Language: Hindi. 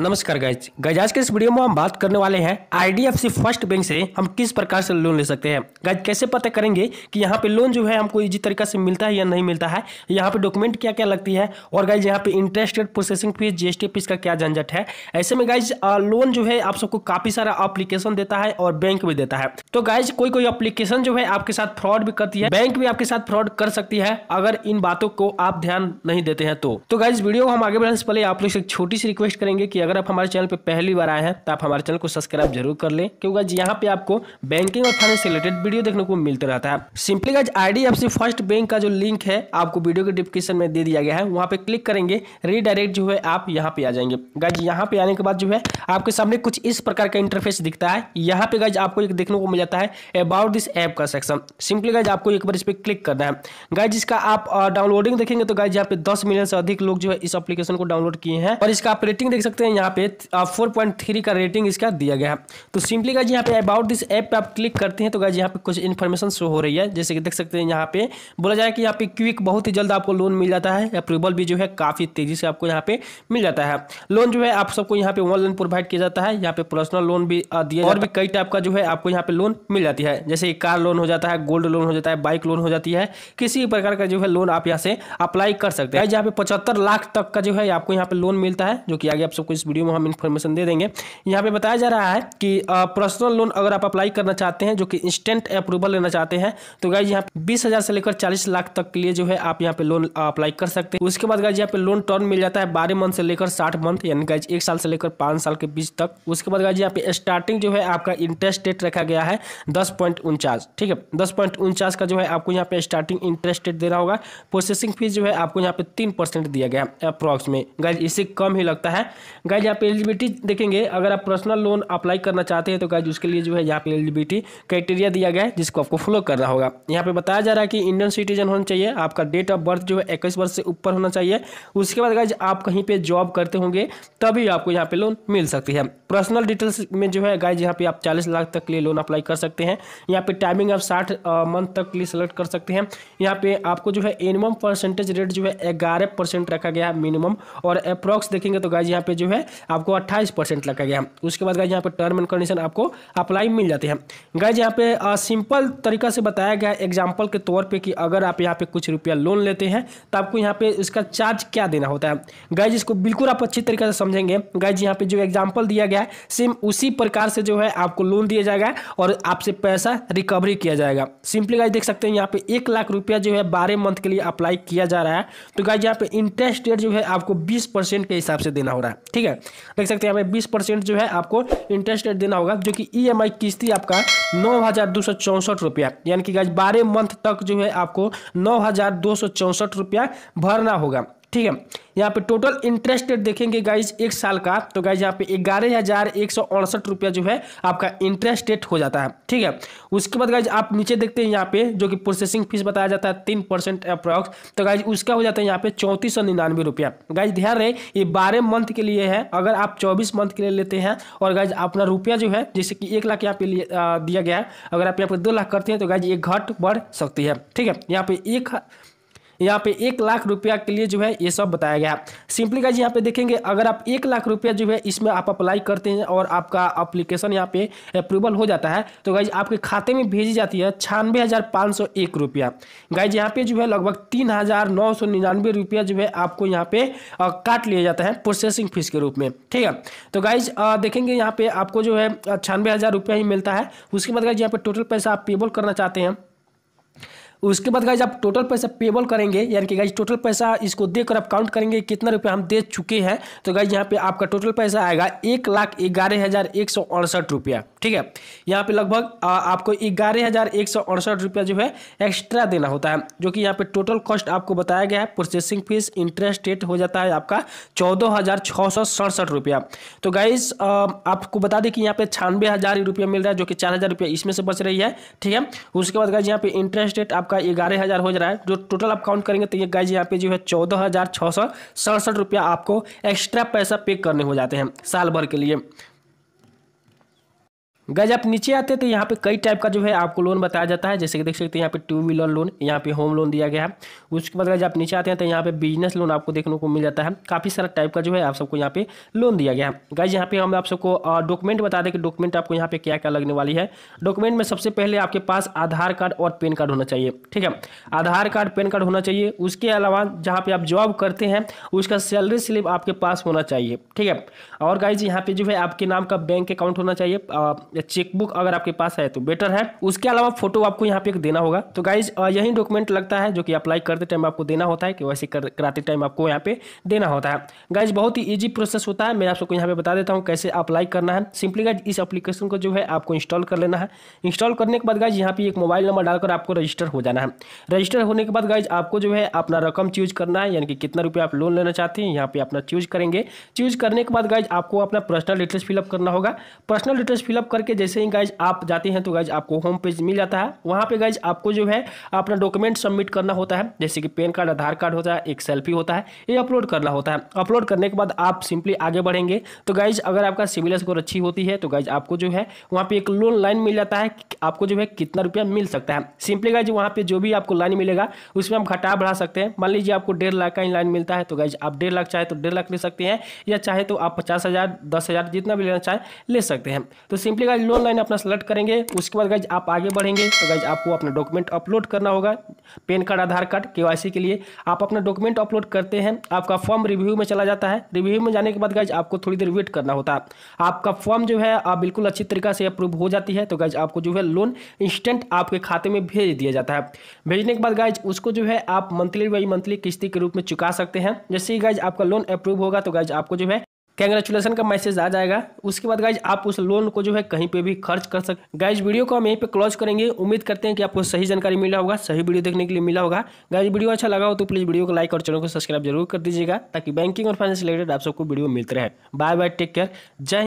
नमस्कार गाइज गज आज के इस वीडियो में हम बात करने वाले हैं आईडीएफसी फर्स्ट बैंक से हम किस प्रकार से लोन ले सकते हैं गाइज कैसे पता करेंगे कि यहाँ पे लोन जो है हमको इजी तरीका से मिलता है या नहीं मिलता है यहाँ पे डॉक्यूमेंट क्या क्या लगती है और गाइज यहाँ पे interest rate processing fees GST fees का क्या झंझट है ऐसे में गाइज लोन जो है आप सबको काफी सारा अप्लीकेशन देता है और बैंक भी देता है तो गाइज कोई कोई अप्लीकेशन जो है आपके साथ फ्रॉड भी करती है बैंक भी आपके साथ फ्रॉड कर सकती है अगर इन बातों को आप ध्यान नहीं देते हैं तो गाइज वीडियो तो को हम आगे बढ़ने से पहले आप लोग से छोटी सी रिक्वेस्ट करेंगे कि अगर आप हमारे चैनल पर पहली बार आए हैं तो आप हमारे चैनल को सब्सक्राइब जरूर कर लें क्योंकि आज यहाँ पे आपको बैंकिंग और फाइनेंस से रिलेटेड वीडियो देखने को मिलते रहता है सिंपली आज आई फर्स्ट बैंक का जो लिंक है आपको वीडियो के डिस्क्रिप्शन में दे दिया गया है वहाँ पे क्लिक करेंगे रीडायरेक्ट जो है आप यहाँ पे आ जाएंगे गज यहाँ पे आने के बाद जो है आपके सामने कुछ इस प्रकार का इंटरफेस दिखता है यहाँ पे गज आपको एक देखने को मिल जाता है अबाउट दिस ऐप का सेक्शन सिंपली गज आपको एक बार इस पर क्लिक करना है गज इसका आप डाउनलोडिंग देखेंगे तो गज यहाँ पे दस मिलियन से अधिक लोग जो है इस एप्लीकेशन को डाउनलोड किए हैं और इसका आप रेटिंग देख सकते हैं यहाँ पे फोर पॉइंट थ्री का रेटिंग इसका दिया गया है तो सिंपली गाइज यहाँ पे अबाउट दिस ऐप पे आप क्लिक करते हैं तो गाइज यहाँ पे कुछ इन्फॉर्मेशन शो हो रही है जैसे कि देख सकते हैं यहाँ पे बोला जाए कि यहाँ पे क्विक बहुत ही जल्द आपको लोन मिल जाता है अप्रूवल भी जो है काफ़ी तेज़ी से आपको यहाँ पे मिल जाता है लोन जो है आप सबको यहाँ पे ऑनलाइन प्रोवाइड किया जाता है यहाँ पे पर्सनल लोन भी दिया और भी कई टाइप का जो है आपको यहाँ पे लोन मिल जाती है जैसे कार लोन हो जाता है गोल्ड लोन हो जाता है बाइक लोन हो जाती है किसी भी प्रकार का जो है लोन आप यहाँ से अप्लाई कर सकते हैं यहाँ पे पचहत्तर लाख तक का जो है आपको यहाँ पे लोन मिलता है जो कि आगे आप सबको इस वीडियो में हम इन्फॉर्मेशन दे देंगे यहाँ पे बताया जा रहा है कि पर्सनल लोन अगर आप अप्लाई करना चाहते हैं जो कि इंस्टेंट अप्रूवल लेना चाहते हैं तो गाइज यहाँ बीस हज़ार से लेकर चालीस लाख तक के लिए जो है आप यहाँ पे लोन अप्लाई कर सकते हैं उसके बाद गाइज यहाँ पे लोन टर्न मिल जाता है बारह मंथ से लेकर साठ मंथ यानी गाइज एक साल से लेकर पाँच साल के बीच तक उसके बाद गाइज यहाँ पे स्टार्टिंग जो है आपका इंटरेस्ट रेट रखा गया है दस ठीक है दस का जो है आपको यहाँ पे स्टार्टिंग इंटरेस्ट रेट देना होगा प्रोसेसिंग फीस जो है आपको यहाँ पे तीन दिया गया है अप्रॉक्स में गाइज इससे कम ही लगता है गाइज यहाँ पे एलिजिबिलिटी देखेंगे अगर आप पर्सनल लोन अप्लाई करना चाहते हैं तो गाइज उसके लिए जो है यहाँ पे एलिजिबिलिटी क्राइटेरिया दिया गया है जिसको आपको फॉलो करना होगा यहाँ पे बताया जा रहा है कि इंडियन सिटीजन होना चाहिए आपका डेट ऑफ बर्थ जो है इक्कीस वर्ष से ऊपर होना चाहिए उसके बाद गाइज आप कहीं पर जॉब करते होंगे तभी आपको यहाँ पे लोन मिल सकती है पर्सनल डिटेल्स में जो है गाइज यहाँ पे आप चालीस लाख तक के लिए लोन अप्लाई कर सकते हैं यहाँ पे टाइमिंग आप साठ मंथ तक के लिए सेलेक्ट कर सकते हैं यहाँ पे आपको जो है एनिमम परसेंटेज रेट जो है ग्यारह परसेंट रखा गया है मिनिमम और अप्रॉक्स देखेंगे तो गाइज यहाँ पे जो है है आपको अट्ठाईस परसेंट रखा गया उसके बाद गाइज यहाँ पे टर्म एंड कंडीशन आपको अप्लाई मिल जाती है गाइज यहाँ पे सिंपल तरीका से बताया गया एग्जाम्पल के तौर पर कि अगर आप यहाँ पे कुछ रुपया लोन लेते हैं तो आपको यहाँ पे इसका चार्ज क्या देना होता है गाइज इसको बिल्कुल आप अच्छी तरीके से समझेंगे गाइज यहाँ पे जो एग्जाम्पल दिया गया है सेम उसी प्रकार से जो है आपको लोन दिया जाएगा और आपसे पैसा रिकवरी किया जाएगा सिंपली गाइज देख सकते हैं यहाँ पे एक लाख रुपया जो है बारह मंथ के लिए अप्लाई किया जा रहा है तो गाइज यहाँ पे इंटरेस्ट रेट जो है आपको बीस परसेंट के हिसाब से देना हो रहा है ठीक है देख सकते हैं यहाँ पे बीस परसेंट जो है आपको इंटरेस्ट रेट देना होगा जो कि ई e किस्ती आपका नौ हज़ार दो सौ चौसठ रुपया यानी कि बारह मंथ तक जो है आपको नौ हज़ार दो सौ चौसठ रुपया भरना होगा ठीक है यहाँ पे टोटल इंटरेस्ट रेट देखेंगे गाइज एक साल का तो गाइज यहाँ पे ग्यारह हज़ार एक सौ अड़सठ रुपया जो है आपका इंटरेस्ट रेट हो जाता है ठीक है उसके बाद गाइज आप नीचे देखते हैं यहाँ पे जो कि प्रोसेसिंग फीस बताया जाता है तीन परसेंट अप्रॉक्स तो गाइज उसका हो जाता है यहाँ पे चौंतीस सौ निन्यानवे रुपया गाइज ध्यान रहे ये बारह मंथ के लिए है अगर आप चौबीस मंथ के लिए लेते हैं और गाइज अपना रुपया जो है जैसे कि एक लाख यहाँ पे दिया गया है अगर आप यहाँ पे दो लाख करते हैं तो गाइज ये घट बढ़ सकती है ठीक है यहाँ पे एक यहाँ पे एक लाख रुपया के लिए जो है ये सब बताया गया है सिंपली का यहाँ पे देखेंगे अगर आप एक लाख रुपया जो है इसमें आप अप्लाई करते हैं और आपका अप्लीकेशन यहाँ पे अप्रूवल हो जाता है तो गाइज आपके खाते में भेजी जाती है छानबे हज़ार पाँच सौ एक रुपया गाइज यहाँ पे जो है लगभग तीन हज़ार नौ सौ निन्यानवे रुपया जो है आपको यहाँ पे काट लिया जाता है प्रोसेसिंग फीस के रूप में ठीक है तो गाइज देखेंगे यहाँ पे आपको जो है छानवे हज़ार रुपया ही मिलता है उसके बाद गाइज यहाँ पे टोटल पैसा आप पेबल करना चाहते हैं उसके बाद गाइज आप टोटल पैसा पेबल करेंगे यानी कि गाइज टोटल पैसा इसको देकर आप काउंट करेंगे कितना रुपया हम दे चुके हैं तो गाइज यहाँ पे आपका टोटल पैसा आएगा एक लाख ग्यारह हज़ार एक सौ अड़सठ रुपया ठीक है यहाँ पे लगभग आपको ग्यारह हज़ार एक सौ अड़सठ रुपया जो है एक्स्ट्रा देना होता है जो कि यहाँ पे टोटल कॉस्ट आपको बताया गया है प्रोसेसिंग फीस इंटरेस्ट रेट हो जाता है आपका चौदह हज़ार छः सौ सड़सठ रुपया तो गाइज आपको बता दें कि यहाँ पे छानबे हज़ार रुपया मिल रहा है जो कि चार हज़ार रुपया इसमें से बच रही है ठीक है उसके बाद गाइज यहाँ पे इंटरेस्ट रेट आप आपका ग्यारह हज़ार हो जा रहा है जो टोटल आप काउंट करेंगे तो ये गाइज यहाँ पे जो है चौदह हज़ार छः सौ सड़सठ रुपया आपको एक्स्ट्रा पैसा पे करने हो जाते हैं साल भर के लिए गज आप नीचे आते हैं तो यहाँ पे कई टाइप का जो है आपको लोन बताया जाता है जैसे कि देख सकते हैं यहाँ पे टू व्हीलर लोन यहाँ पे होम लोन दिया गया है उसके बाद जब आप नीचे आते हैं तो यहाँ पे बिजनेस लोन आपको देखने को मिल जाता है काफ़ी सारा टाइप का जो है आप सबको यहाँ पे लोन दिया गया है गज यहाँ पे हम आप सबको डॉक्यूमेंट बता दें कि डॉक्यूमेंट आपको यहाँ पे क्या क्या लगने वाली है डॉक्यूमेंट में सबसे पहले आपके पास आधार कार्ड और पेन कार्ड होना चाहिए ठीक है आधार कार्ड पेन कार्ड होना चाहिए उसके अलावा जहाँ पे आप जॉब करते हैं उसका सैलरी स्लिप आपके पास होना चाहिए ठीक है और गाइज यहाँ पे जो है आपके नाम का बैंक अकाउंट होना चाहिए या चेकबुक अगर आपके पास है तो बेटर है उसके अलावा फोटो आपको यहाँ पे देना होगा तो गाइज यही डॉक्यूमेंट लगता है जो कि अप्लाई करते टाइम आपको देना होता है कि वैसे कराते टाइम आपको यहाँ पे देना होता है गाइज बहुत ही ईजी प्रोसेस होता है मैं आप सबको यहाँ पे बता देता हूँ कैसे अप्लाई करना है सिंपली गाइज इस अपलीकेशन को जो है आपको इंस्टॉल कर लेना है इंस्टॉल करने के बाद गाइज यहाँ पे एक मोबाइल नंबर डालकर आपको रजिस्टर हो जाना है रजिस्टर होने के बाद गाइज आपको जो है अपना रकम चूज करना है यानी कि कितना रुपया आप लोन लेना चाहते हैं यहाँ पे अपना चूज करेंगे चूज करने के बाद गाइज आपको अपना पर्सनल डिटेल्स फिलअप करना होगा पर्सनल डिटेल्स फिलअप करके के जैसे ही गाइज आप जाते हैं तो गाइज आपको होम पेज मिल जाता है वहाँ पे गाइज आपको जो है अपना डॉक्यूमेंट सबमिट करना होता है जैसे कि पैन कार्ड आधार कार्ड होता है एक सेल्फी होता है ये अपलोड करना होता है अपलोड करने के बाद आप सिंपली आगे बढ़ेंगे तो गाइज अगर आपका सिविल स्कोर अच्छी होती है तो गाइज आपको जो है वहाँ पर एक लोन लाइन मिल जाता है आपको जो है कितना रुपया मिल सकता है सिंपली गाइज वहाँ पर जो भी आपको लाइन मिलेगा उसमें हम घटा बढ़ा सकते हैं मान लीजिए आपको डेढ़ लाख का ही लाइन मिलता है तो गाइज आप डेढ़ लाख चाहे तो डेढ़ लाख ले सकते हैं या चाहे तो आप पचास हज़ार दस हज़ार जितना भी लेना चाहे ले सकते हैं तो simply guys guys loan line अपना सेलेक्ट करेंगे उसके बाद गाइज आप आगे बढ़ेंगे तो गाइज आपको अपना डॉक्यूमेंट अपलोड करना होगा पेन कार्ड आधार कार्ड के के लिए आप अपना डॉक्यूमेंट अपलोड करते हैं आपका फॉर्म रिव्यू में चला जाता है रिव्यू में जाने के बाद गाइज आपको थोड़ी देर वेट करना होता है आपका फॉर्म जो है आप बिल्कुल अच्छी तरीका से अप्रूव हो जाती है तो गाइज आपको जो है लोन इंस्टेंट आपके खाते में भेज दिया जाता है भेजने के बाद गाइज उसको जो है आप मंथली बाई मंथली किस्ती के रूप में चुका सकते हैं जैसे ही गाइज आपका लोन अप्रूव होगा तो गाइज आपको जो है कंग्रेचुलेसन का मैसेज आ जाएगा उसके बाद गाइज आप उस लोन को जो है कहीं पे भी खर्च कर सकते गाइज वीडियो को हम यहीं पे क्लोज करेंगे उम्मीद करते हैं कि आपको सही जानकारी मिला होगा सही वीडियो देखने के लिए मिला होगा गाइज वीडियो अच्छा लगा हो तो प्लीज़ वीडियो को लाइक और चैनल को सब्सक्राइब जरूर कर दीजिएगा ताकि बैंकिंग और फाइनेंस रिलेटेड आप सबको वीडियो मिलते रहे बाय बाय टेक केयर जय